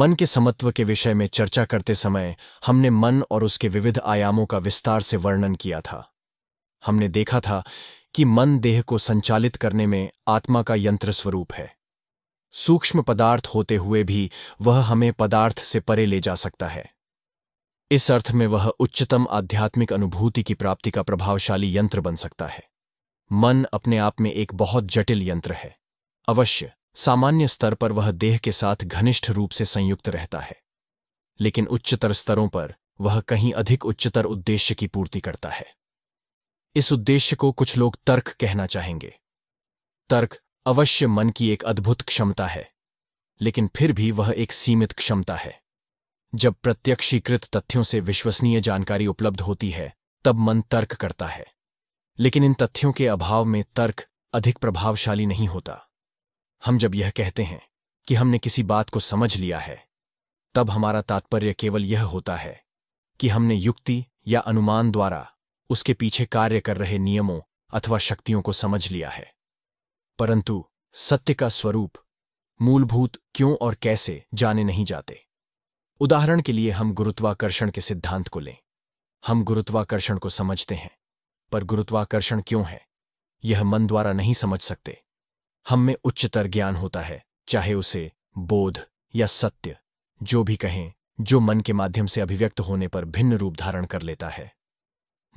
मन के समत्व के विषय में चर्चा करते समय हमने मन और उसके विविध आयामों का विस्तार से वर्णन किया था हमने देखा था कि मन देह को संचालित करने में आत्मा का यंत्र स्वरूप है सूक्ष्म पदार्थ होते हुए भी वह हमें पदार्थ से परे ले जा सकता है इस अर्थ में वह उच्चतम आध्यात्मिक अनुभूति की प्राप्ति का प्रभावशाली यंत्र बन सकता है मन अपने आप में एक बहुत जटिल यंत्र है अवश्य सामान्य स्तर पर वह देह के साथ घनिष्ठ रूप से संयुक्त रहता है लेकिन उच्चतर स्तरों पर वह कहीं अधिक उच्चतर उद्देश्य की पूर्ति करता है इस उद्देश्य को कुछ लोग तर्क कहना चाहेंगे तर्क अवश्य मन की एक अद्भुत क्षमता है लेकिन फिर भी वह एक सीमित क्षमता है जब प्रत्यक्षीकृत तथ्यों से विश्वसनीय जानकारी उपलब्ध होती है तब मन तर्क करता है लेकिन इन तथ्यों के अभाव में तर्क अधिक प्रभावशाली नहीं होता हम जब यह कहते हैं कि हमने किसी बात को समझ लिया है तब हमारा तात्पर्य केवल यह होता है कि हमने युक्ति या अनुमान द्वारा उसके पीछे कार्य कर रहे नियमों अथवा शक्तियों को समझ लिया है परंतु सत्य का स्वरूप मूलभूत क्यों और कैसे जाने नहीं जाते उदाहरण के लिए हम गुरुत्वाकर्षण के सिद्धांत को लें हम गुरुत्वाकर्षण को समझते हैं पर गुरुत्वाकर्षण क्यों है यह मन द्वारा नहीं समझ सकते हम में उच्चतर ज्ञान होता है चाहे उसे बोध या सत्य जो भी कहें जो मन के माध्यम से अभिव्यक्त होने पर भिन्न रूप धारण कर लेता है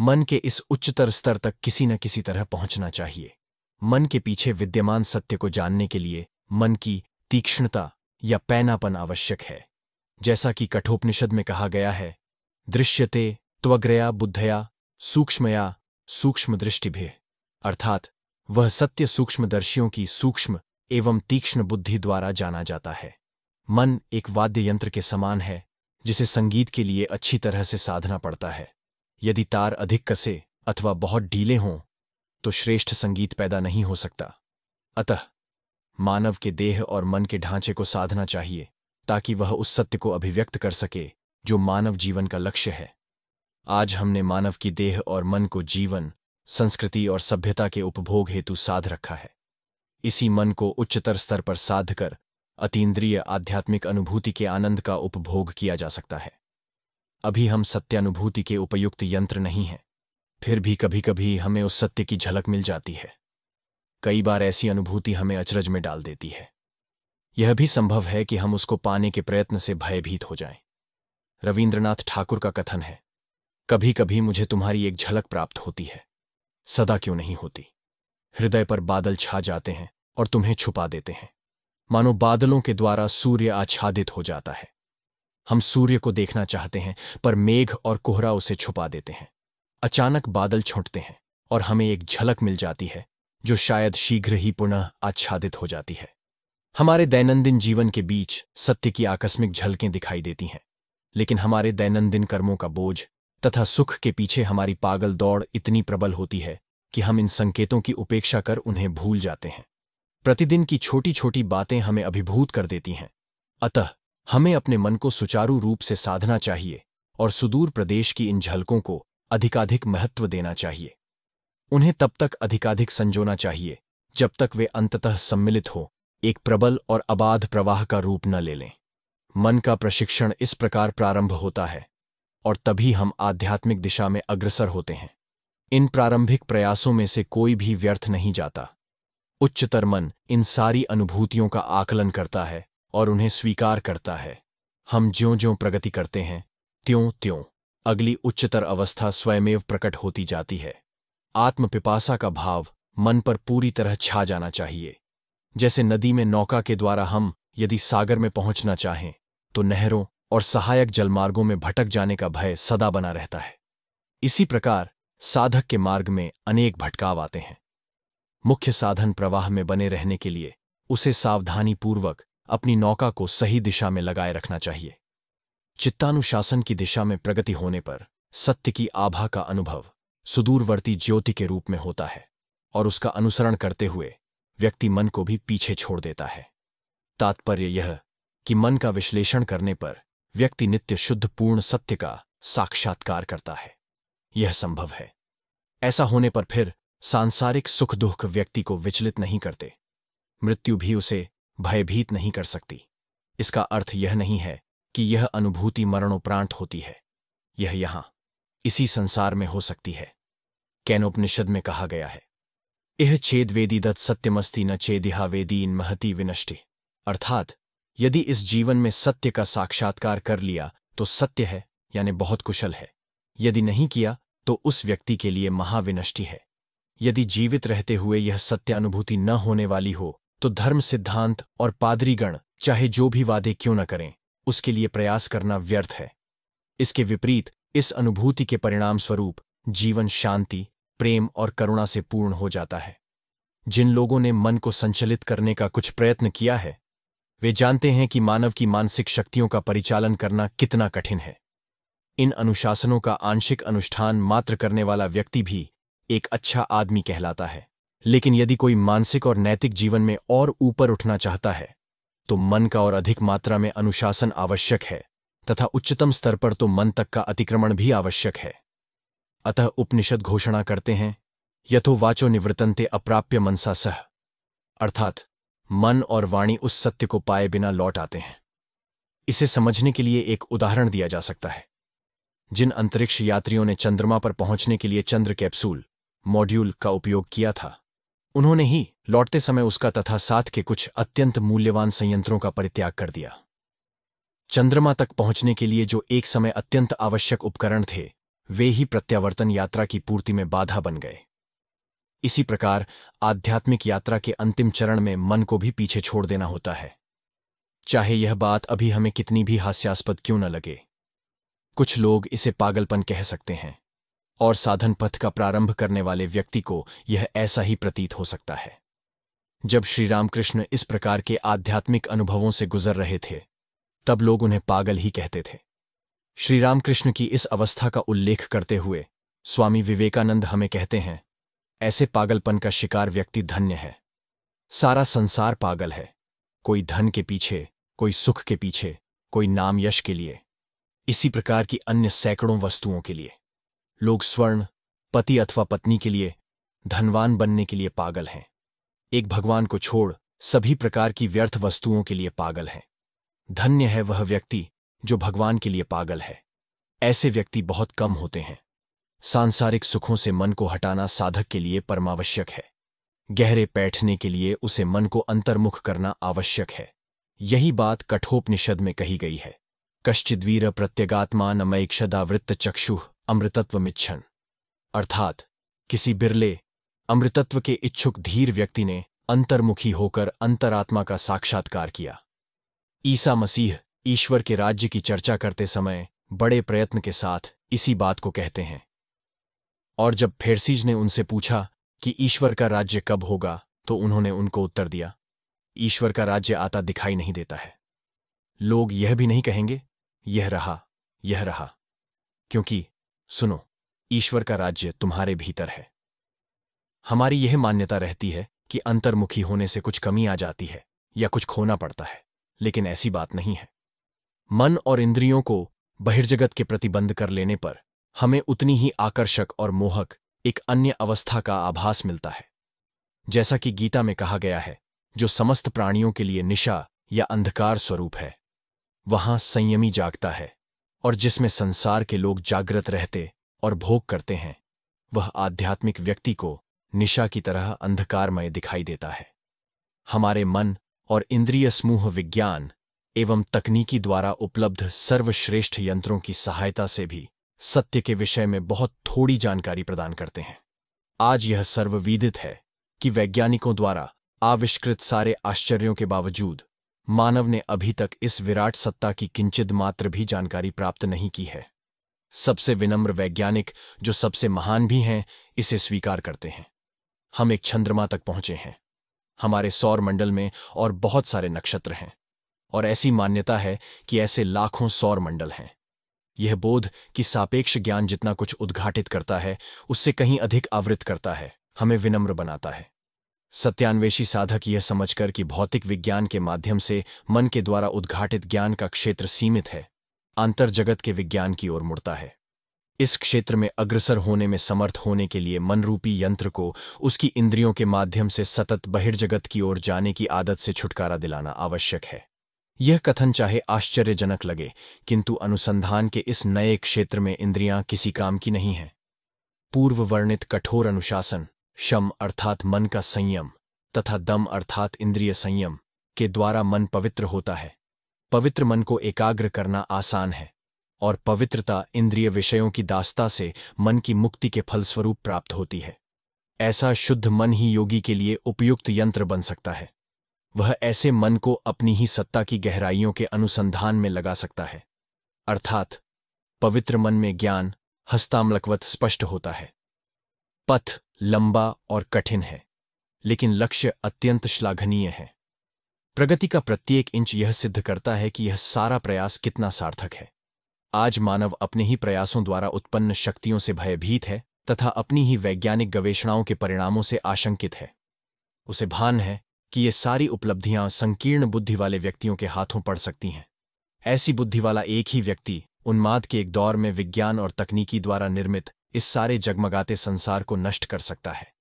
मन के इस उच्चतर स्तर तक किसी न किसी तरह पहुंचना चाहिए मन के पीछे विद्यमान सत्य को जानने के लिए मन की तीक्ष्णता या पैनापन आवश्यक है जैसा कि कठोपनिषद में कहा गया है दृश्यते त्वग्रया बुद्धया सूक्ष्मया सूक्ष्म भी अर्थात वह सत्य सूक्ष्मदर्शियों की सूक्ष्म एवं तीक्ष्ण बुद्धि द्वारा जाना जाता है मन एक वाद्य यंत्र के समान है जिसे संगीत के लिए अच्छी तरह से साधना पड़ता है यदि तार अधिक कसे अथवा बहुत ढीले हों तो श्रेष्ठ संगीत पैदा नहीं हो सकता अतः मानव के देह और मन के ढांचे को साधना चाहिए ताकि वह उस सत्य को अभिव्यक्त कर सके जो मानव जीवन का लक्ष्य है आज हमने मानव की देह और मन को जीवन संस्कृति और सभ्यता के उपभोग हेतु साध रखा है इसी मन को उच्चतर स्तर पर साध कर अतीन्द्रिय आध्यात्मिक अनुभूति के आनंद का उपभोग किया जा सकता है अभी हम सत्यानुभूति के उपयुक्त यंत्र नहीं हैं फिर भी कभी कभी हमें उस सत्य की झलक मिल जाती है कई बार ऐसी अनुभूति हमें अचरज में डाल देती है यह भी संभव है कि हम उसको पाने के प्रयत्न से भयभीत हो जाएं। रविन्द्रनाथ ठाकुर का कथन है कभी कभी मुझे तुम्हारी एक झलक प्राप्त होती है सदा क्यों नहीं होती हृदय पर बादल छा जाते हैं और तुम्हें छुपा देते हैं मानो बादलों के द्वारा सूर्य आच्छादित हो जाता है हम सूर्य को देखना चाहते हैं पर मेघ और कोहरा उसे छुपा देते हैं अचानक बादल छूटते हैं और हमें एक झलक मिल जाती है जो शायद शीघ्र ही पुनः आच्छादित हो जाती है हमारे दैनंदिन जीवन के बीच सत्य की आकस्मिक झलकें दिखाई देती हैं लेकिन हमारे दैनंदिन कर्मों का बोझ तथा सुख के पीछे हमारी पागल दौड़ इतनी प्रबल होती है कि हम इन संकेतों की उपेक्षा कर उन्हें भूल जाते हैं प्रतिदिन की छोटी छोटी बातें हमें अभिभूत कर देती हैं अतः हमें अपने मन को सुचारू रूप से साधना चाहिए और सुदूर प्रदेश की इन झलकों को अधिकाधिक महत्व देना चाहिए उन्हें तब तक अधिकाधिक संजोना चाहिए जब तक वे अंततः सम्मिलित हो एक प्रबल और अबाध प्रवाह का रूप न ले लें मन का प्रशिक्षण इस प्रकार प्रारंभ होता है और तभी हम आध्यात्मिक दिशा में अग्रसर होते हैं इन प्रारंभिक प्रयासों में से कोई भी व्यर्थ नहीं जाता उच्चतर मन इन सारी अनुभूतियों का आकलन करता है और उन्हें स्वीकार करता है हम ज्यो ज्यो प्रगति करते हैं त्यों त्यों अगली उच्चतर अवस्था स्वयमेव प्रकट होती जाती है आत्मपिपासा का भाव मन पर पूरी तरह छा जाना चाहिए जैसे नदी में नौका के द्वारा हम यदि सागर में पहुंचना चाहें तो नहरों और सहायक जलमार्गों में भटक जाने का भय सदा बना रहता है इसी प्रकार साधक के मार्ग में अनेक भटकाव आते हैं मुख्य साधन प्रवाह में बने रहने के लिए उसे सावधानीपूर्वक अपनी नौका को सही दिशा में लगाए रखना चाहिए चित्तानुशासन की दिशा में प्रगति होने पर सत्य की आभा का अनुभव सुदूरवर्ती ज्योति के रूप में होता है और उसका अनुसरण करते हुए व्यक्ति मन को भी पीछे छोड़ देता है तात्पर्य यह कि मन का विश्लेषण करने पर व्यक्ति नित्य शुद्ध पूर्ण सत्य का साक्षात्कार करता है यह संभव है ऐसा होने पर फिर सांसारिक सुख दुख व्यक्ति को विचलित नहीं करते मृत्यु भी उसे भयभीत नहीं कर सकती इसका अर्थ यह नहीं है कि यह अनुभूति मरणोपरांत होती है यह यहां इसी संसार में हो सकती है कैनोपनिषद में कहा गया है यह छेद वेदी दत्त सत्यमस्ती न चेदिहा वेदी इन महति विनष्टि अर्थात यदि इस जीवन में सत्य का साक्षात्कार कर लिया तो सत्य है यानी बहुत कुशल है यदि नहीं किया तो उस व्यक्ति के लिए महाविनष्टि है यदि जीवित रहते हुए यह सत्य अनुभूति न होने वाली हो तो धर्म सिद्धांत और पादरीगण चाहे जो भी वादे क्यों न करें उसके लिए प्रयास करना व्यर्थ है इसके विपरीत इस अनुभूति के परिणाम स्वरूप जीवन शांति प्रेम और करुणा से पूर्ण हो जाता है जिन लोगों ने मन को संचलित करने का कुछ प्रयत्न किया है वे जानते हैं कि मानव की मानसिक शक्तियों का परिचालन करना कितना कठिन है इन अनुशासनों का आंशिक अनुष्ठान मात्र करने वाला व्यक्ति भी एक अच्छा आदमी कहलाता है लेकिन यदि कोई मानसिक और नैतिक जीवन में और ऊपर उठना चाहता है तो मन का और अधिक मात्रा में अनुशासन आवश्यक है तथा उच्चतम स्तर पर तो मन तक का अतिक्रमण भी आवश्यक है अतः उपनिषद घोषणा करते हैं यथो वाचो निवृतनते अप्राप्य मनसा सह अर्थात मन और वाणी उस सत्य को पाए बिना लौट आते हैं इसे समझने के लिए एक उदाहरण दिया जा सकता है जिन अंतरिक्ष यात्रियों ने चंद्रमा पर पहुंचने के लिए चंद्र कैप्सूल मॉड्यूल का उपयोग किया था उन्होंने ही लौटते समय उसका तथा साथ के कुछ अत्यंत मूल्यवान संयंत्रों का परित्याग कर दिया चंद्रमा तक पहुंचने के लिए जो एक समय अत्यंत आवश्यक उपकरण थे वे ही प्रत्यावर्तन यात्रा की पूर्ति में बाधा बन गए इसी प्रकार आध्यात्मिक यात्रा के अंतिम चरण में मन को भी पीछे छोड़ देना होता है चाहे यह बात अभी हमें कितनी भी हास्यास्पद क्यों न लगे कुछ लोग इसे पागलपन कह सकते हैं और साधन पथ का प्रारंभ करने वाले व्यक्ति को यह ऐसा ही प्रतीत हो सकता है जब श्री रामकृष्ण इस प्रकार के आध्यात्मिक अनुभवों से गुजर रहे थे तब लोग उन्हें पागल ही कहते थे श्री रामकृष्ण की इस अवस्था का उल्लेख करते हुए स्वामी विवेकानंद हमें कहते हैं ऐसे पागलपन का शिकार व्यक्ति धन्य है सारा संसार पागल है कोई धन के पीछे कोई सुख के पीछे कोई नाम यश के लिए इसी प्रकार की अन्य सैकड़ों वस्तुओं के लिए लोग स्वर्ण पति अथवा पत्नी के लिए धनवान बनने के लिए पागल हैं एक भगवान को छोड़ सभी प्रकार की व्यर्थ वस्तुओं के लिए पागल हैं धन्य है वह व्यक्ति जो भगवान के लिए पागल है ऐसे व्यक्ति बहुत कम होते हैं सांसारिक सुखों से मन को हटाना साधक के लिए परमावश्यक है गहरे बैठने के लिए उसे मन को अंतर्मुख करना आवश्यक है यही बात कठोपनिषद में कही गई है कश्चिद्वीर प्रत्यगात्मा नमैक्षदावृत्त चक्षु अमृतत्व मिच्छन अर्थात किसी बिरले अमृतत्व के इच्छुक धीर व्यक्ति ने अंतर्मुखी होकर अंतरात्मा का साक्षात्कार किया ईसा मसीह ईश्वर के राज्य की चर्चा करते समय बड़े प्रयत्न के साथ इसी बात को कहते हैं और जब फेरसीज ने उनसे पूछा कि ईश्वर का राज्य कब होगा तो उन्होंने उनको उत्तर दिया ईश्वर का राज्य आता दिखाई नहीं देता है लोग यह भी नहीं कहेंगे यह रहा यह रहा क्योंकि सुनो ईश्वर का राज्य तुम्हारे भीतर है हमारी यह मान्यता रहती है कि अंतर्मुखी होने से कुछ कमी आ जाती है या कुछ खोना पड़ता है लेकिन ऐसी बात नहीं है मन और इंद्रियों को बहिर्जगत के प्रतिबंध कर लेने पर हमें उतनी ही आकर्षक और मोहक एक अन्य अवस्था का आभास मिलता है जैसा कि गीता में कहा गया है जो समस्त प्राणियों के लिए निशा या अंधकार स्वरूप है वहां संयमी जागता है और जिसमें संसार के लोग जागृत रहते और भोग करते हैं वह आध्यात्मिक व्यक्ति को निशा की तरह अंधकारमय दिखाई देता है हमारे मन और इंद्रिय समूह विज्ञान एवं तकनीकी द्वारा उपलब्ध सर्वश्रेष्ठ यंत्रों की सहायता से भी सत्य के विषय में बहुत थोड़ी जानकारी प्रदान करते हैं आज यह सर्वविदित है कि वैज्ञानिकों द्वारा आविष्कृत सारे आश्चर्यों के बावजूद मानव ने अभी तक इस विराट सत्ता की किंचित मात्र भी जानकारी प्राप्त नहीं की है सबसे विनम्र वैज्ञानिक जो सबसे महान भी हैं इसे स्वीकार करते हैं हम एक चंद्रमा तक पहुंचे हैं हमारे सौर मंडल में और बहुत सारे नक्षत्र हैं और ऐसी मान्यता है कि ऐसे लाखों सौर मंडल हैं यह बोध कि सापेक्ष ज्ञान जितना कुछ उद्घाटित करता है उससे कहीं अधिक आवृत करता है हमें विनम्र बनाता है सत्यान्वेषी साधक यह समझकर कि भौतिक विज्ञान के माध्यम से मन के द्वारा उद्घाटित ज्ञान का क्षेत्र सीमित है आंतर जगत के विज्ञान की ओर मुड़ता है इस क्षेत्र में अग्रसर होने में समर्थ होने के लिए मनरूपी यंत्र को उसकी इंद्रियों के माध्यम से सतत बहिर्जगत की ओर जाने की आदत से छुटकारा दिलाना आवश्यक है यह कथन चाहे आश्चर्यजनक लगे किंतु अनुसंधान के इस नए क्षेत्र में इंद्रियां किसी काम की नहीं हैं पूर्व वर्णित कठोर अनुशासन शम अर्थात मन का संयम तथा दम अर्थात इंद्रिय संयम के द्वारा मन पवित्र होता है पवित्र मन को एकाग्र करना आसान है और पवित्रता इंद्रिय विषयों की दास्ता से मन की मुक्ति के फलस्वरूप प्राप्त होती है ऐसा शुद्ध मन ही योगी के लिए उपयुक्त यंत्र बन सकता है वह ऐसे मन को अपनी ही सत्ता की गहराइयों के अनुसंधान में लगा सकता है अर्थात पवित्र मन में ज्ञान हस्तामलकवत स्पष्ट होता है पथ लंबा और कठिन है लेकिन लक्ष्य अत्यंत श्लाघनीय है प्रगति का प्रत्येक इंच यह सिद्ध करता है कि यह सारा प्रयास कितना सार्थक है आज मानव अपने ही प्रयासों द्वारा उत्पन्न शक्तियों से भयभीत है तथा अपनी ही वैज्ञानिक गवेषणाओं के परिणामों से आशंकित है उसे भान है कि ये सारी उपलब्धियां संकीर्ण बुद्धि वाले व्यक्तियों के हाथों पड़ सकती हैं ऐसी बुद्धि वाला एक ही व्यक्ति उन्माद के एक दौर में विज्ञान और तकनीकी द्वारा निर्मित इस सारे जगमगाते संसार को नष्ट कर सकता है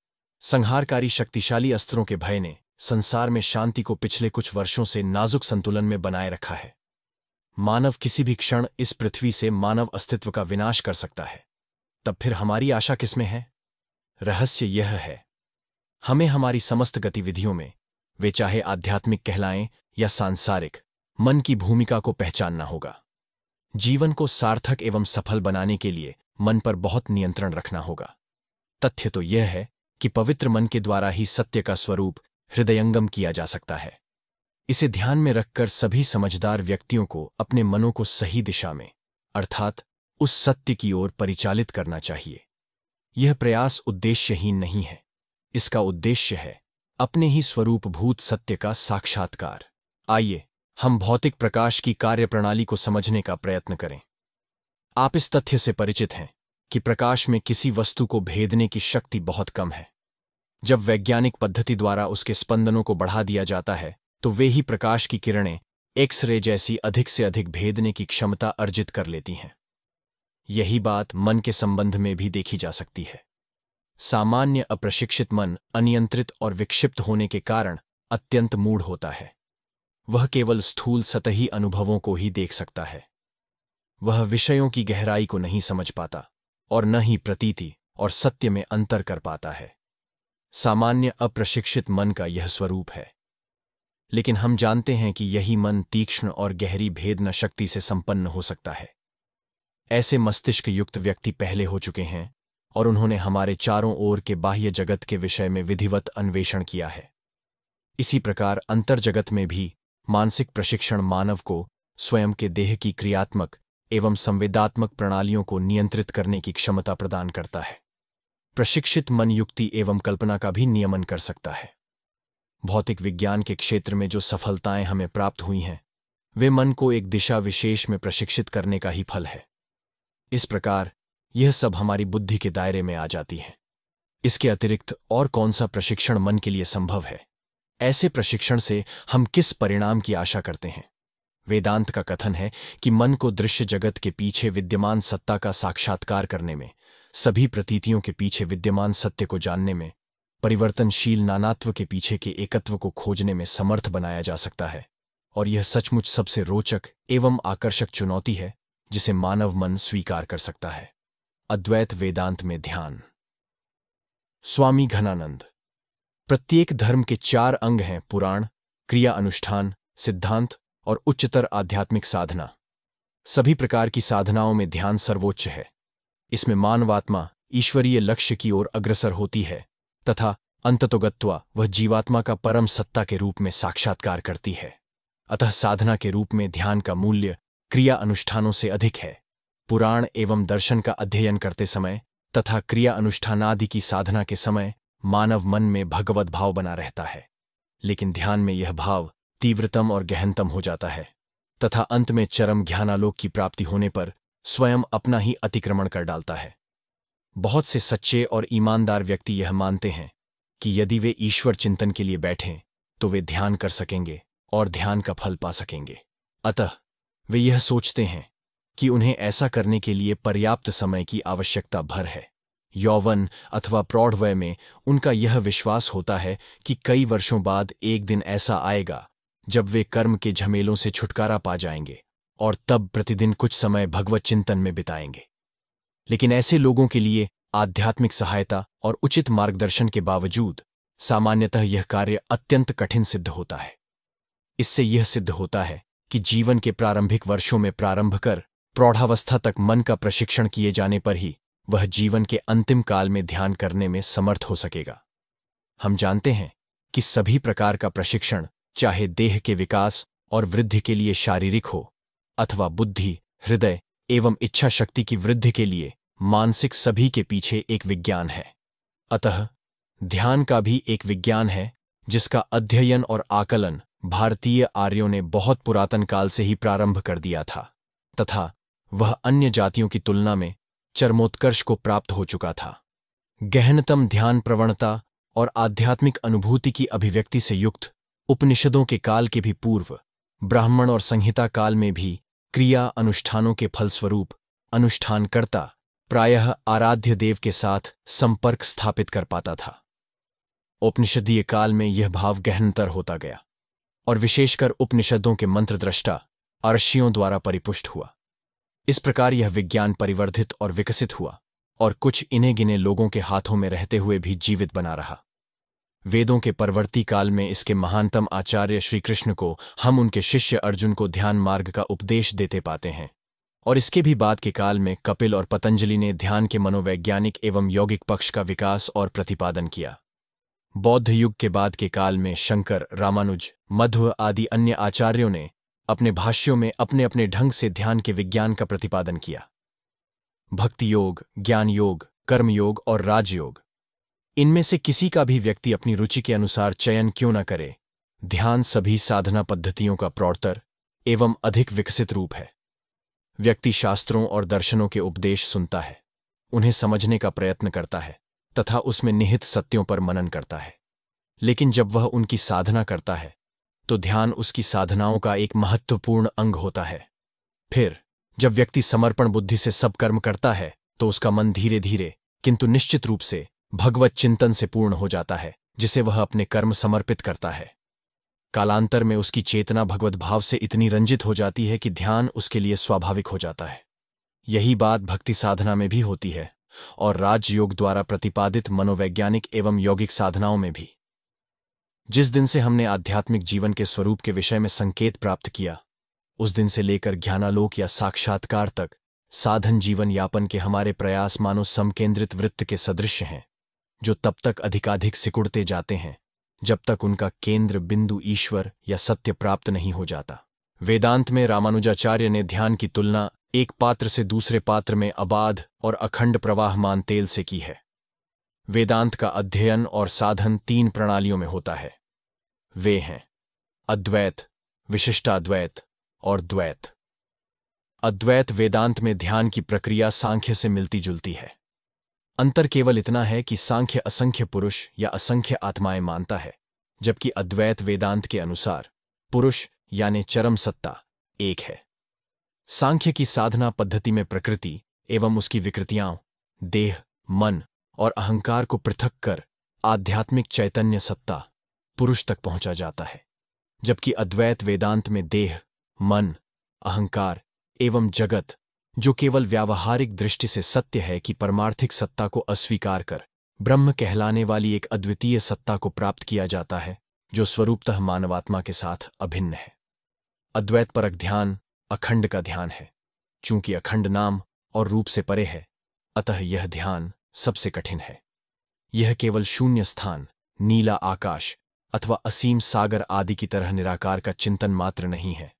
संहारकारी शक्तिशाली अस्त्रों के भय ने संसार में शांति को पिछले कुछ वर्षों से नाजुक संतुलन में बनाए रखा है मानव किसी भी क्षण इस पृथ्वी से मानव अस्तित्व का विनाश कर सकता है तब फिर हमारी आशा किसमें है रहस्य यह है हमें हमारी समस्त गतिविधियों में वे चाहे आध्यात्मिक कहलाएं या सांसारिक मन की भूमिका को पहचानना होगा जीवन को सार्थक एवं सफल बनाने के लिए मन पर बहुत नियंत्रण रखना होगा तथ्य तो यह है कि पवित्र मन के द्वारा ही सत्य का स्वरूप हृदयंगम किया जा सकता है इसे ध्यान में रखकर सभी समझदार व्यक्तियों को अपने मनों को सही दिशा में अर्थात उस सत्य की ओर परिचालित करना चाहिए यह प्रयास उद्देश्यहीन नहीं है इसका उद्देश्य है अपने ही स्वरूपभूत सत्य का साक्षात्कार आइए हम भौतिक प्रकाश की कार्यप्रणाली को समझने का प्रयत्न करें आप इस तथ्य से परिचित हैं कि प्रकाश में किसी वस्तु को भेदने की शक्ति बहुत कम है जब वैज्ञानिक पद्धति द्वारा उसके स्पंदनों को बढ़ा दिया जाता है तो वे ही प्रकाश की किरणें एक्सरे जैसी अधिक से अधिक भेदने की क्षमता अर्जित कर लेती हैं यही बात मन के संबंध में भी देखी जा सकती है सामान्य अप्रशिक्षित मन अनियंत्रित और विक्षिप्त होने के कारण अत्यंत मूढ़ होता है वह केवल स्थूल सतही अनुभवों को ही देख सकता है वह विषयों की गहराई को नहीं समझ पाता और न ही प्रतीति और सत्य में अंतर कर पाता है सामान्य अप्रशिक्षित मन का यह स्वरूप है लेकिन हम जानते हैं कि यही मन तीक्ष्ण और गहरी भेदना शक्ति से संपन्न हो सकता है ऐसे मस्तिष्क युक्त व्यक्ति पहले हो चुके हैं और उन्होंने हमारे चारों ओर के बाह्य जगत के विषय में विधिवत अन्वेषण किया है इसी प्रकार अंतर जगत में भी मानसिक प्रशिक्षण मानव को स्वयं के देह की क्रियात्मक एवं संवेदात्मक प्रणालियों को नियंत्रित करने की क्षमता प्रदान करता है प्रशिक्षित मन युक्ति एवं कल्पना का भी नियमन कर सकता है भौतिक विज्ञान के क्षेत्र में जो सफलताएं हमें प्राप्त हुई हैं वे मन को एक दिशा विशेष में प्रशिक्षित करने का ही फल है इस प्रकार यह सब हमारी बुद्धि के दायरे में आ जाती हैं इसके अतिरिक्त और कौन सा प्रशिक्षण मन के लिए संभव है ऐसे प्रशिक्षण से हम किस परिणाम की आशा करते हैं वेदांत का कथन है कि मन को दृश्य जगत के पीछे विद्यमान सत्ता का साक्षात्कार करने में सभी प्रतीतियों के पीछे विद्यमान सत्य को जानने में परिवर्तनशील नानात्व के पीछे के एकत्व को खोजने में समर्थ बनाया जा सकता है और यह सचमुच सबसे रोचक एवं आकर्षक चुनौती है जिसे मानव मन स्वीकार कर सकता है अद्वैत वेदांत में ध्यान स्वामी घनानंद प्रत्येक धर्म के चार अंग हैं पुराण क्रिया अनुष्ठान सिद्धांत और उच्चतर आध्यात्मिक साधना सभी प्रकार की साधनाओं में ध्यान सर्वोच्च है इसमें मानवात्मा ईश्वरीय लक्ष्य की ओर अग्रसर होती है तथा अंततोगत्वा वह जीवात्मा का परम सत्ता के रूप में साक्षात्कार करती है अतः साधना के रूप में ध्यान का मूल्य क्रिया अनुष्ठानों से अधिक है पुराण एवं दर्शन का अध्ययन करते समय तथा क्रिया अनुष्ठानादि की साधना के समय मानव मन में भगवत भाव बना रहता है लेकिन ध्यान में यह भाव तीव्रतम और गहनतम हो जाता है तथा अंत में चरम ज्ञानालोक की प्राप्ति होने पर स्वयं अपना ही अतिक्रमण कर डालता है बहुत से सच्चे और ईमानदार व्यक्ति यह मानते हैं कि यदि वे ईश्वर चिंतन के लिए बैठें तो वे ध्यान कर सकेंगे और ध्यान का फल पा सकेंगे अतः वे यह सोचते हैं कि उन्हें ऐसा करने के लिए पर्याप्त समय की आवश्यकता भर है यौवन अथवा प्रौढ़वय में उनका यह विश्वास होता है कि कई वर्षों बाद एक दिन ऐसा आएगा जब वे कर्म के झमेलों से छुटकारा पा जाएंगे और तब प्रतिदिन कुछ समय भगवत चिंतन में बिताएंगे लेकिन ऐसे लोगों के लिए आध्यात्मिक सहायता और उचित मार्गदर्शन के बावजूद सामान्यतः यह कार्य अत्यंत कठिन सिद्ध होता है इससे यह सिद्ध होता है कि जीवन के प्रारंभिक वर्षों में प्रारंभ कर प्रौढ़ावस्था तक मन का प्रशिक्षण किए जाने पर ही वह जीवन के अंतिम काल में ध्यान करने में समर्थ हो सकेगा हम जानते हैं कि सभी प्रकार का प्रशिक्षण चाहे देह के विकास और वृद्धि के लिए शारीरिक हो अथवा बुद्धि हृदय एवं इच्छा शक्ति की वृद्धि के लिए मानसिक सभी के पीछे एक विज्ञान है अतः ध्यान का भी एक विज्ञान है जिसका अध्ययन और आकलन भारतीय आर्यों ने बहुत पुरातन काल से ही प्रारंभ कर दिया था तथा वह अन्य जातियों की तुलना में चरमोत्कर्ष को प्राप्त हो चुका था गहनतम ध्यान प्रवणता और आध्यात्मिक अनुभूति की अभिव्यक्ति से युक्त उपनिषदों के काल के भी पूर्व ब्राह्मण और संहिता काल में भी क्रिया अनुष्ठानों के फलस्वरूप अनुष्ठानकर्ता प्रायः आराध्य देव के साथ संपर्क स्थापित कर पाता था उपनिषदीय काल में यह भाव गहनतर होता गया और विशेषकर उपनिषदों के मंत्रद्रष्टा अर्शियों द्वारा परिपुष्ट हुआ इस प्रकार यह विज्ञान परिवर्धित और विकसित हुआ और कुछ इन्हें गिने लोगों के हाथों में रहते हुए भी जीवित बना रहा वेदों के परवर्ती काल में इसके महानतम आचार्य श्रीकृष्ण को हम उनके शिष्य अर्जुन को ध्यान मार्ग का उपदेश देते पाते हैं और इसके भी बाद के काल में कपिल और पतंजलि ने ध्यान के मनोवैज्ञानिक एवं यौगिक पक्ष का विकास और प्रतिपादन किया बौद्ध युग के बाद के काल में शंकर रामानुज मध्व आदि अन्य आचार्यों ने अपने भाष्यों में अपने अपने ढंग से ध्यान के विज्ञान का प्रतिपादन किया भक्ति योग ज्ञान योग कर्म योग और राजयोग इनमें से किसी का भी व्यक्ति अपनी रुचि के अनुसार चयन क्यों न करे ध्यान सभी साधना पद्धतियों का प्रौतर एवं अधिक विकसित रूप है व्यक्ति शास्त्रों और दर्शनों के उपदेश सुनता है उन्हें समझने का प्रयत्न करता है तथा उसमें निहित सत्यों पर मनन करता है लेकिन जब वह उनकी साधना करता है तो ध्यान उसकी साधनाओं का एक महत्वपूर्ण अंग होता है फिर जब व्यक्ति समर्पण बुद्धि से सब कर्म करता है तो उसका मन धीरे धीरे किंतु निश्चित रूप से भगवत चिंतन से पूर्ण हो जाता है जिसे वह अपने कर्म समर्पित करता है कालांतर में उसकी चेतना भगवत भाव से इतनी रंजित हो जाती है कि ध्यान उसके लिए स्वाभाविक हो जाता है यही बात भक्ति साधना में भी होती है और राजयोग द्वारा प्रतिपादित मनोवैज्ञानिक एवं यौगिक साधनाओं में भी जिस दिन से हमने आध्यात्मिक जीवन के स्वरूप के विषय में संकेत प्राप्त किया उस दिन से लेकर ज्ञानालोक या साक्षात्कार तक साधन जीवन यापन के हमारे प्रयास मानो समकेंद्रित वृत्त के सदृश हैं जो तब तक अधिकाधिक सिकुड़ते जाते हैं जब तक उनका केंद्र बिंदु ईश्वर या सत्य प्राप्त नहीं हो जाता वेदांत में रामानुजाचार्य ने ध्यान की तुलना एक पात्र से दूसरे पात्र में अबाध और अखंड प्रवाहमान तेल से की है वेदांत का अध्ययन और साधन तीन प्रणालियों में होता है वे हैं अद्वैत विशिष्टाद्वैत और द्वैत अद्वैत वेदांत में ध्यान की प्रक्रिया सांख्य से मिलती जुलती है अंतर केवल इतना है कि सांख्य असंख्य पुरुष या असंख्य आत्माएं मानता है जबकि अद्वैत वेदांत के अनुसार पुरुष यानी चरम सत्ता एक है सांख्य की साधना पद्धति में प्रकृति एवं उसकी विकृतियां देह मन और अहंकार को पृथक कर आध्यात्मिक चैतन्य सत्ता पुरुष तक पहुंचा जाता है जबकि अद्वैत वेदांत में देह मन अहंकार एवं जगत जो केवल व्यावहारिक दृष्टि से सत्य है कि परमार्थिक सत्ता को अस्वीकार कर ब्रह्म कहलाने वाली एक अद्वितीय सत्ता को प्राप्त किया जाता है जो स्वरूपतः मानवात्मा के साथ अभिन्न है अद्वैत परक ध्यान अखंड का ध्यान है चूंकि अखंड नाम और रूप से परे है अतः यह ध्यान सबसे कठिन है यह केवल शून्य स्थान नीला आकाश अथवा असीम सागर आदि की तरह निराकार का चिंतन मात्र नहीं है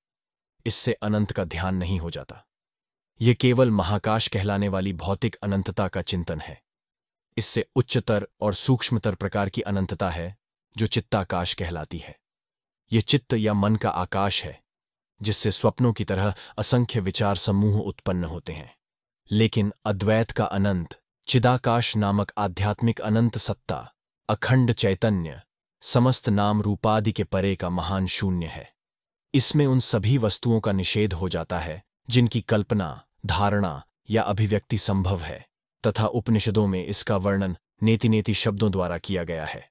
इससे अनंत का ध्यान नहीं हो जाता यह केवल महाकाश कहलाने वाली भौतिक अनंतता का चिंतन है इससे उच्चतर और सूक्ष्मतर प्रकार की अनंतता है जो चित्ताकाश कहलाती है यह चित्त या मन का आकाश है जिससे स्वप्नों की तरह असंख्य विचार समूह उत्पन्न होते हैं लेकिन अद्वैत का अनंत चिदाकाश नामक आध्यात्मिक अनंत सत्ता अखंड चैतन्य समस्त नाम रूपादि के परे का महान शून्य है इसमें उन सभी वस्तुओं का निषेध हो जाता है जिनकी कल्पना धारणा या अभिव्यक्ति संभव है तथा उपनिषदों में इसका वर्णन नेति नेति शब्दों द्वारा किया गया है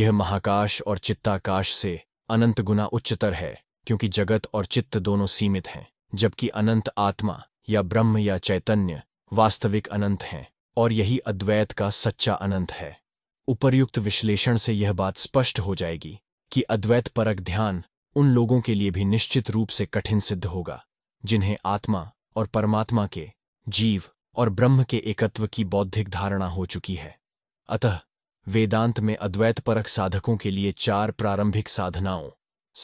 यह महाकाश और चित्ताकाश से अनंत गुना उच्चतर है क्योंकि जगत और चित्त दोनों सीमित हैं जबकि अनंत आत्मा या ब्रह्म या चैतन्य वास्तविक अनंत हैं और यही अद्वैत का सच्चा अनंत है उपर्युक्त विश्लेषण से यह बात स्पष्ट हो जाएगी कि अद्वैत परक ध्यान उन लोगों के लिए भी निश्चित रूप से कठिन सिद्ध होगा जिन्हें आत्मा और परमात्मा के जीव और ब्रह्म के एकत्व की बौद्धिक धारणा हो चुकी है अतः वेदांत में अद्वैत परक साधकों के लिए चार प्रारंभिक साधनाओं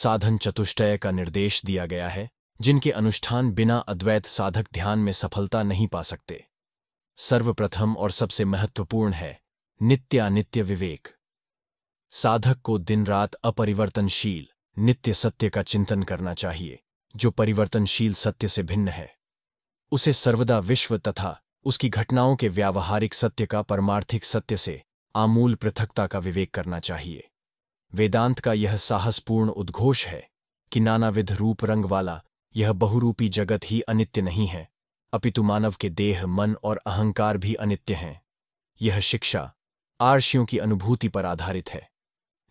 साधन चतुष्टय का निर्देश दिया गया है जिनके अनुष्ठान बिना अद्वैत साधक ध्यान में सफलता नहीं पा सकते सर्वप्रथम और सबसे महत्वपूर्ण है नित्यानित्य विवेक साधक को दिन रात अपरिवर्तनशील नित्य सत्य का चिंतन करना चाहिए जो परिवर्तनशील सत्य से भिन्न है उसे सर्वदा विश्व तथा उसकी घटनाओं के व्यावहारिक सत्य का परमार्थिक सत्य से आमूल पृथकता का विवेक करना चाहिए वेदांत का यह साहसपूर्ण उद्घोष है कि नानाविध रूप रंग वाला यह बहुरूपी जगत ही अनित्य नहीं है अपितु तो मानव के देह मन और अहंकार भी अनित्य हैं यह शिक्षा आर्षियों की अनुभूति पर आधारित है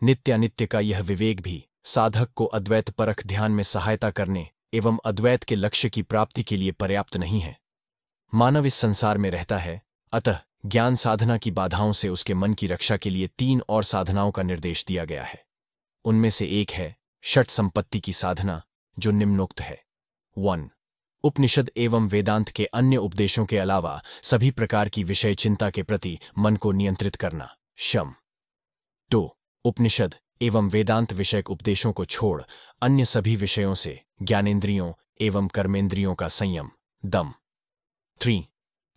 नित्यानित्य का यह विवेक भी साधक को अद्वैत परख ध्यान में सहायता करने एवं अद्वैत के लक्ष्य की प्राप्ति के लिए पर्याप्त नहीं है मानव इस संसार में रहता है अतः ज्ञान साधना की बाधाओं से उसके मन की रक्षा के लिए तीन और साधनाओं का निर्देश दिया गया है उनमें से एक है षट संपत्ति की साधना जो निम्नोक्त है वन उपनिषद एवं वेदांत के अन्य उपदेशों के अलावा सभी प्रकार की विषय चिंता के प्रति मन को नियंत्रित करना शम टो उपनिषद एवं वेदांत विषयक उपदेशों को छोड़ अन्य सभी विषयों से ज्ञानेन्द्रियों एवं कर्मेंद्रियों का संयम दम थ्री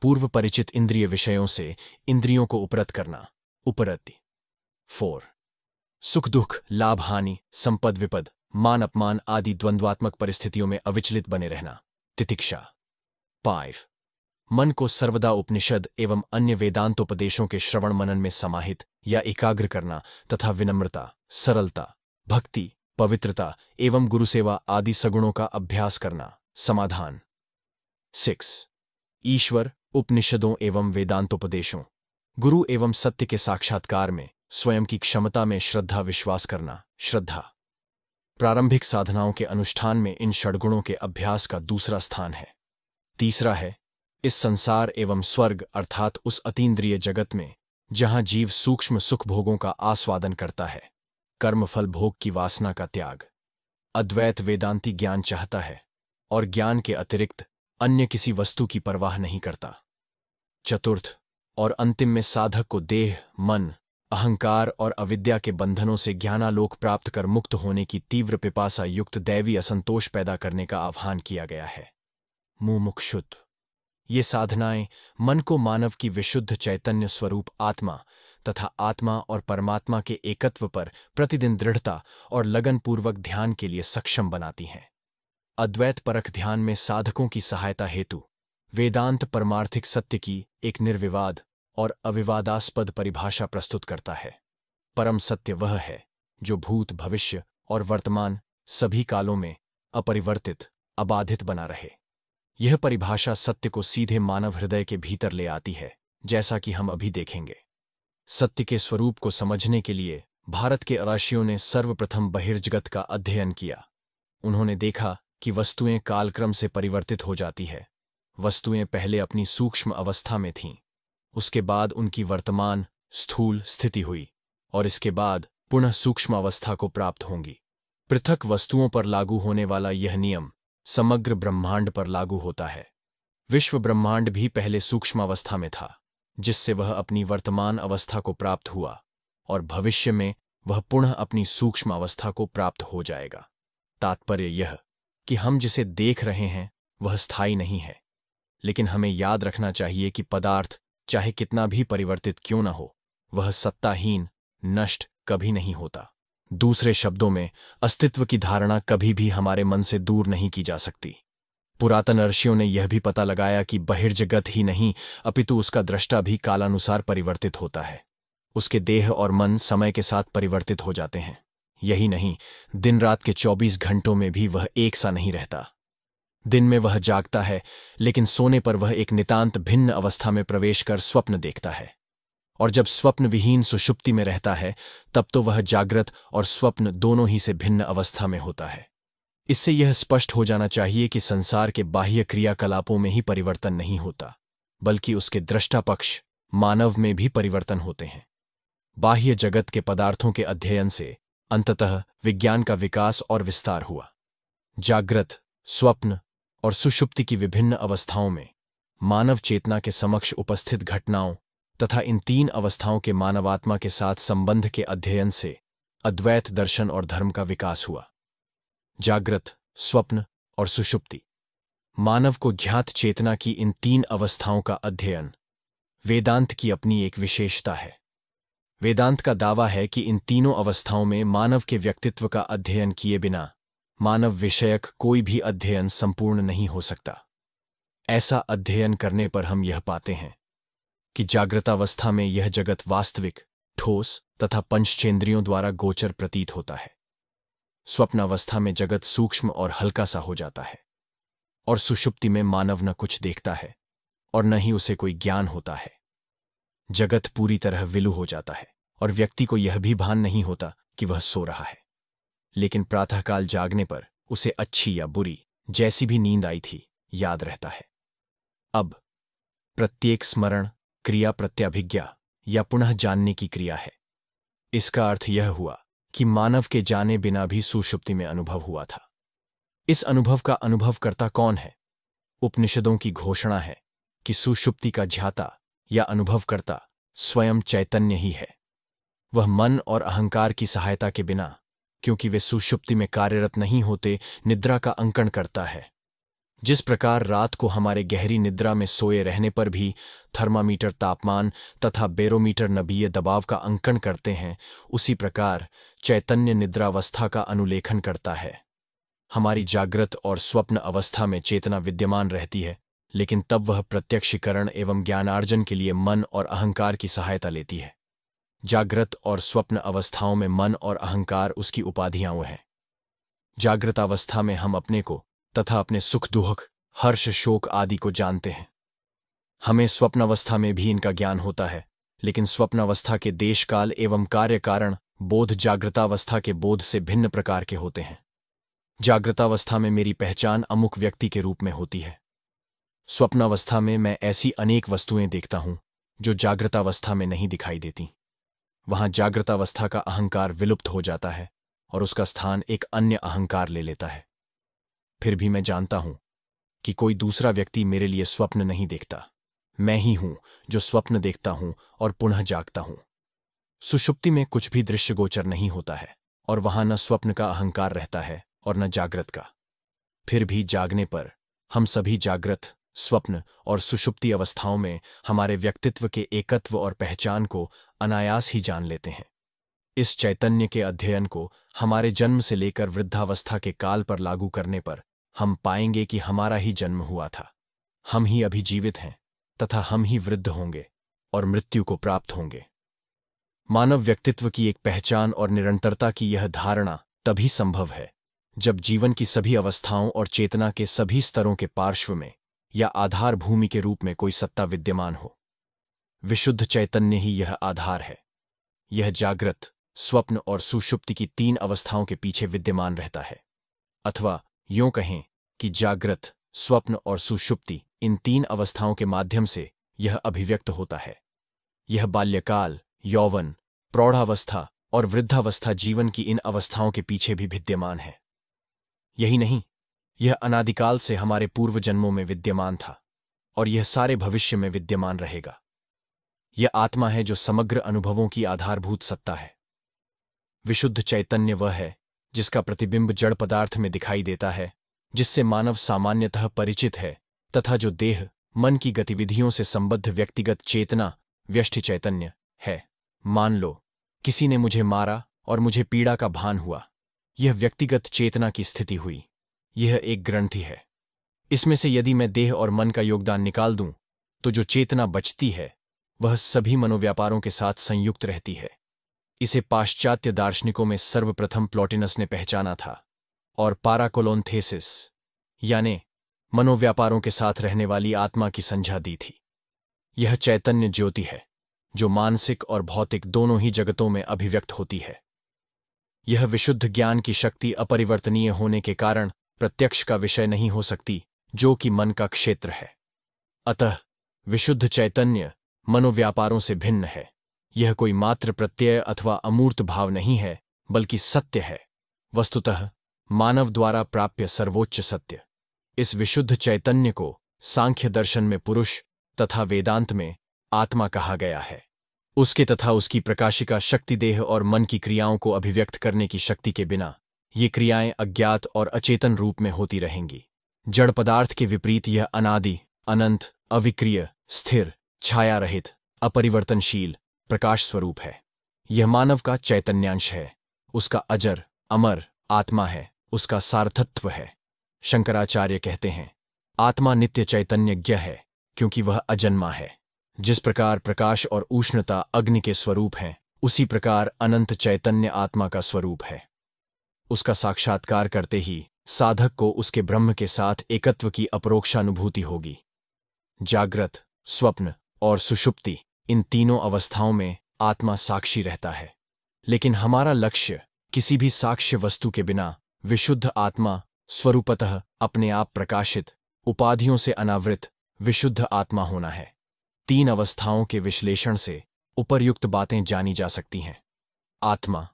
पूर्व परिचित इंद्रिय विषयों से इंद्रियों को उपरत करना उपरति फोर सुख दुख लाभ हानि संपद विपद मान अपमान आदि द्वंद्वात्मक परिस्थितियों में अविचलित बने रहना तितिक्षा पाइव मन को सर्वदा उपनिषद एवं अन्य वेदांतोपदेशों के श्रवण मनन में समाहित या एकाग्र करना तथा विनम्रता सरलता भक्ति पवित्रता एवं गुरुसेवा आदि सगुणों का अभ्यास करना समाधान सिक्स ईश्वर उपनिषदों एवं वेदांतोपदेशों गुरु एवं सत्य के साक्षात्कार में स्वयं की क्षमता में श्रद्धा विश्वास करना श्रद्धा प्रारंभिक साधनाओं के अनुष्ठान में इन षडगुणों के अभ्यास का दूसरा स्थान है तीसरा है इस संसार एवं स्वर्ग अर्थात उस अतीन्द्रिय जगत में जहां जीव सूक्ष्म सुख भोगों का आस्वादन करता है कर्मफल भोग की वासना का त्याग अद्वैत वेदांती ज्ञान चाहता है और ज्ञान के अतिरिक्त अन्य किसी वस्तु की परवाह नहीं करता चतुर्थ और अंतिम में साधक को देह मन अहंकार और अविद्या के बंधनों से ज्ञानालोक प्राप्त कर मुक्त होने की तीव्र पिपासा युक्त दैवी असंतोष पैदा करने का आह्वान किया गया है मुमुक्षुत ये साधनाएं मन को मानव की विशुद्ध चैतन्य स्वरूप आत्मा तथा आत्मा और परमात्मा के एकत्व पर प्रतिदिन दृढ़ता और लगनपूर्वक ध्यान के लिए सक्षम बनाती हैं अद्वैत परख ध्यान में साधकों की सहायता हेतु वेदांत परमार्थिक सत्य की एक निर्विवाद और अविवादास्पद परिभाषा प्रस्तुत करता है परम सत्य वह है जो भूत भविष्य और वर्तमान सभी कालों में अपरिवर्तित अबाधित बना रहे यह परिभाषा सत्य को सीधे मानव हृदय के भीतर ले आती है जैसा कि हम अभी देखेंगे सत्य के स्वरूप को समझने के लिए भारत के अराशियों ने सर्वप्रथम बहिर्जगत का अध्ययन किया उन्होंने देखा कि वस्तुएं कालक्रम से परिवर्तित हो जाती है वस्तुएं पहले अपनी सूक्ष्म अवस्था में थीं उसके बाद उनकी वर्तमान स्थूल स्थिति हुई और इसके बाद पुनः अवस्था को प्राप्त होंगी पृथक वस्तुओं पर लागू होने वाला यह नियम समग्र ब्रह्मांड पर लागू होता है विश्व ब्रह्मांड भी पहले अवस्था में था जिससे वह अपनी वर्तमान अवस्था को प्राप्त हुआ और भविष्य में वह पुनः अपनी सूक्ष्म अवस्था को प्राप्त हो जाएगा तात्पर्य यह कि हम जिसे देख रहे हैं वह स्थायी नहीं है लेकिन हमें याद रखना चाहिए कि पदार्थ चाहे कितना भी परिवर्तित क्यों न हो वह सत्ताहीन नष्ट कभी नहीं होता दूसरे शब्दों में अस्तित्व की धारणा कभी भी हमारे मन से दूर नहीं की जा सकती पुरातन ऋषियों ने यह भी पता लगाया कि बहिर्जगत ही नहीं अपितु उसका दृष्टा भी कालानुसार परिवर्तित होता है उसके देह और मन समय के साथ परिवर्तित हो जाते हैं यही नहीं दिन रात के 24 घंटों में भी वह एक सा नहीं रहता दिन में वह जागता है लेकिन सोने पर वह एक नितांत भिन्न अवस्था में प्रवेश कर स्वप्न देखता है और जब स्वप्न विहीन सुषुप्ति में रहता है तब तो वह जागृत और स्वप्न दोनों ही से भिन्न अवस्था में होता है इससे यह स्पष्ट हो जाना चाहिए कि संसार के बाह्य क्रियाकलापों में ही परिवर्तन नहीं होता बल्कि उसके दृष्टापक्ष मानव में भी परिवर्तन होते हैं बाह्य जगत के पदार्थों के अध्ययन से अंततः विज्ञान का विकास और विस्तार हुआ जागृत स्वप्न और सुषुप्ति की विभिन्न अवस्थाओं में मानव चेतना के समक्ष उपस्थित घटनाओं तथा इन तीन अवस्थाओं के मानवात्मा के साथ संबंध के अध्ययन से अद्वैत दर्शन और धर्म का विकास हुआ जागृत स्वप्न और सुषुप्ति मानव को ज्ञात चेतना की इन तीन अवस्थाओं का अध्ययन वेदांत की अपनी एक विशेषता है वेदांत का दावा है कि इन तीनों अवस्थाओं में मानव के व्यक्तित्व का अध्ययन किए बिना मानव विषयक कोई भी अध्ययन संपूर्ण नहीं हो सकता ऐसा अध्ययन करने पर हम यह पाते हैं कि जागृतावस्था में यह जगत वास्तविक ठोस तथा पंचचेंद्रियों द्वारा गोचर प्रतीत होता है स्वप्नावस्था में जगत सूक्ष्म और हल्का सा हो जाता है और सुषुप्ति में मानव न कुछ देखता है और न ही उसे कोई ज्ञान होता है जगत पूरी तरह विलु हो जाता है और व्यक्ति को यह भी भान नहीं होता कि वह सो रहा है लेकिन प्रातःकाल जागने पर उसे अच्छी या बुरी जैसी भी नींद आई थी याद रहता है अब प्रत्येक स्मरण क्रिया प्रत्याभिज्ञा या पुनः जानने की क्रिया है इसका अर्थ यह हुआ कि मानव के जाने बिना भी सुषुप्ति में अनुभव हुआ था इस अनुभव का अनुभवकर्ता कौन है उपनिषदों की घोषणा है कि सुषुप्ति का ज्ञाता या अनुभवकर्ता स्वयं चैतन्य ही है वह मन और अहंकार की सहायता के बिना क्योंकि वे सुषुप्ति में कार्यरत नहीं होते निद्रा का अंकन करता है जिस प्रकार रात को हमारे गहरी निद्रा में सोए रहने पर भी थर्मामीटर तापमान तथा बेरोमीटर नबीय दबाव का अंकन करते हैं उसी प्रकार चैतन्य निद्रावस्था का अनुलेखन करता है हमारी जागृत और स्वप्न अवस्था में चेतना विद्यमान रहती है लेकिन तब वह प्रत्यक्षीकरण एवं ज्ञानार्जन के लिए मन और अहंकार की सहायता लेती है जागृत और स्वप्न अवस्थाओं में मन और अहंकार उसकी उपाधियां हैं जागृतावस्था में हम अपने को तथा अपने सुख दुख हर्ष शोक आदि को जानते हैं हमें स्वप्नावस्था में भी इनका ज्ञान होता है लेकिन स्वप्नावस्था के देशकाल एवं कार्य कारण बोध जागृतावस्था के बोध से भिन्न प्रकार के होते हैं जागृतावस्था में मेरी पहचान अमुक व्यक्ति के रूप में होती है स्वप्नावस्था में मैं ऐसी अनेक वस्तुएं देखता हूं जो जागृतावस्था में नहीं दिखाई देती वहां जागृतावस्था का अहंकार विलुप्त हो जाता है और उसका स्थान एक अन्य अहंकार ले लेता है फिर भी मैं जानता हूं कि कोई दूसरा व्यक्ति मेरे लिए स्वप्न नहीं देखता मैं ही हूं जो स्वप्न देखता हूं और पुनः जागता हूं सुषुप्ति में कुछ भी दृश्य गोचर नहीं होता है और वहां न स्वप्न का अहंकार रहता है और न जागृत का फिर भी जागने पर हम सभी जागृत स्वप्न और सुषुप्ति अवस्थाओं में हमारे व्यक्तित्व के एकत्व और पहचान को अनायास ही जान लेते हैं इस चैतन्य के अध्ययन को हमारे जन्म से लेकर वृद्धावस्था के काल पर लागू करने पर हम पाएंगे कि हमारा ही जन्म हुआ था हम ही अभिजीवित हैं तथा हम ही वृद्ध होंगे और मृत्यु को प्राप्त होंगे मानव व्यक्तित्व की एक पहचान और निरंतरता की यह धारणा तभी संभव है जब जीवन की सभी अवस्थाओं और चेतना के सभी स्तरों के पार्श्व में या आधारभूमि के रूप में कोई सत्ता विद्यमान हो विशुद्ध चैतन्य ही यह आधार है यह जागृत स्वप्न और सुषुप्ति की तीन अवस्थाओं के पीछे विद्यमान रहता है अथवा यों कहें कि जागृत स्वप्न और सुषुप्ति इन तीन अवस्थाओं के माध्यम से यह अभिव्यक्त होता है यह बाल्यकाल यौवन प्रौढ़ावस्था और वृद्धावस्था जीवन की इन अवस्थाओं के पीछे भी विद्यमान है यही नहीं यह अनादिकाल से हमारे पूर्व जन्मों में विद्यमान था और यह सारे भविष्य में विद्यमान रहेगा यह आत्मा है जो समग्र अनुभवों की आधारभूत सत्ता है विशुद्ध चैतन्य वह है जिसका प्रतिबिंब जड़ पदार्थ में दिखाई देता है जिससे मानव सामान्यतः परिचित है तथा जो देह मन की गतिविधियों से संबद्ध व्यक्तिगत चेतना व्यष्टि चैतन्य है मान लो किसी ने मुझे मारा और मुझे पीड़ा का भान हुआ यह व्यक्तिगत चेतना की स्थिति हुई यह एक ग्रंथि है इसमें से यदि मैं देह और मन का योगदान निकाल दूं तो जो चेतना बचती है वह सभी मनोव्यापारों के साथ संयुक्त रहती है इसे पाश्चात्य दार्शनिकों में सर्वप्रथम प्लॉटिनस ने पहचाना था और पाराकोलोन्थेसिस यानी मनोव्यापारों के साथ रहने वाली आत्मा की संझा दी थी यह चैतन्य ज्योति है जो मानसिक और भौतिक दोनों ही जगतों में अभिव्यक्त होती है यह विशुद्ध ज्ञान की शक्ति अपरिवर्तनीय होने के कारण प्रत्यक्ष का विषय नहीं हो सकती जो कि मन का क्षेत्र है अतः विशुद्ध चैतन्य मनोव्यापारों से भिन्न है यह कोई मात्र प्रत्यय अथवा अमूर्त भाव नहीं है बल्कि सत्य है वस्तुतः मानव द्वारा प्राप्य सर्वोच्च सत्य इस विशुद्ध चैतन्य को सांख्य दर्शन में पुरुष तथा वेदांत में आत्मा कहा गया है उसके तथा उसकी प्रकाशिका शक्ति देह और मन की क्रियाओं को अभिव्यक्त करने की शक्ति के बिना ये क्रियाएं अज्ञात और अचेतन रूप में होती रहेंगी जड़ पदार्थ के विपरीत यह अनादि अनंत अविक्रिय स्थिर छाया रहित अपरिवर्तनशील प्रकाश स्वरूप है यह मानव का चैतन्यांश है उसका अजर अमर आत्मा है उसका सार्थत्व है शंकराचार्य कहते हैं आत्मा नित्य चैतन्यज्ञ है क्योंकि वह अजन्मा है जिस प्रकार प्रकाश और उष्णता अग्नि के स्वरूप हैं उसी प्रकार अनंत चैतन्य आत्मा का स्वरूप है उसका साक्षात्कार करते ही साधक को उसके ब्रह्म के साथ एकत्व की अपरोक्षानुभूति होगी जागृत स्वप्न और सुषुप्ति इन तीनों अवस्थाओं में आत्मा साक्षी रहता है लेकिन हमारा लक्ष्य किसी भी साक्ष्य वस्तु के बिना विशुद्ध आत्मा स्वरूपतः अपने आप प्रकाशित उपाधियों से अनावृत विशुद्ध आत्मा होना है तीन अवस्थाओं के विश्लेषण से उपर्युक्त बातें जानी जा सकती हैं आत्मा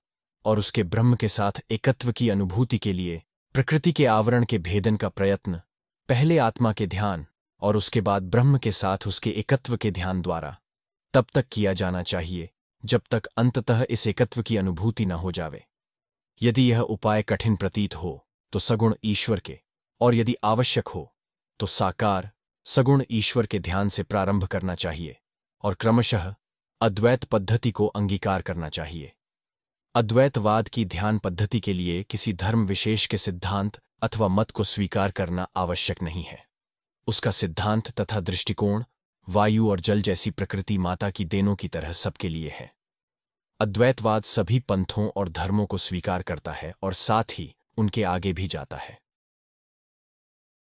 और उसके ब्रह्म के साथ एकत्व की अनुभूति के लिए प्रकृति के आवरण के भेदन का प्रयत्न पहले आत्मा के ध्यान और उसके बाद ब्रह्म के साथ उसके एकत्व के ध्यान द्वारा तब तक किया जाना चाहिए जब तक अंततः इस एकत्व की अनुभूति न हो जावे यदि यह उपाय कठिन प्रतीत हो तो सगुण ईश्वर के और यदि आवश्यक हो तो साकार सगुण ईश्वर के ध्यान से प्रारंभ करना चाहिए और क्रमशः अद्वैत पद्धति को अंगीकार करना चाहिए अद्वैतवाद की ध्यान पद्धति के लिए किसी धर्म विशेष के सिद्धांत अथवा मत को स्वीकार करना आवश्यक नहीं है उसका सिद्धांत तथा दृष्टिकोण वायु और जल जैसी प्रकृति माता की देनों की तरह सबके लिए है अद्वैतवाद सभी पंथों और धर्मों को स्वीकार करता है और साथ ही उनके आगे भी जाता है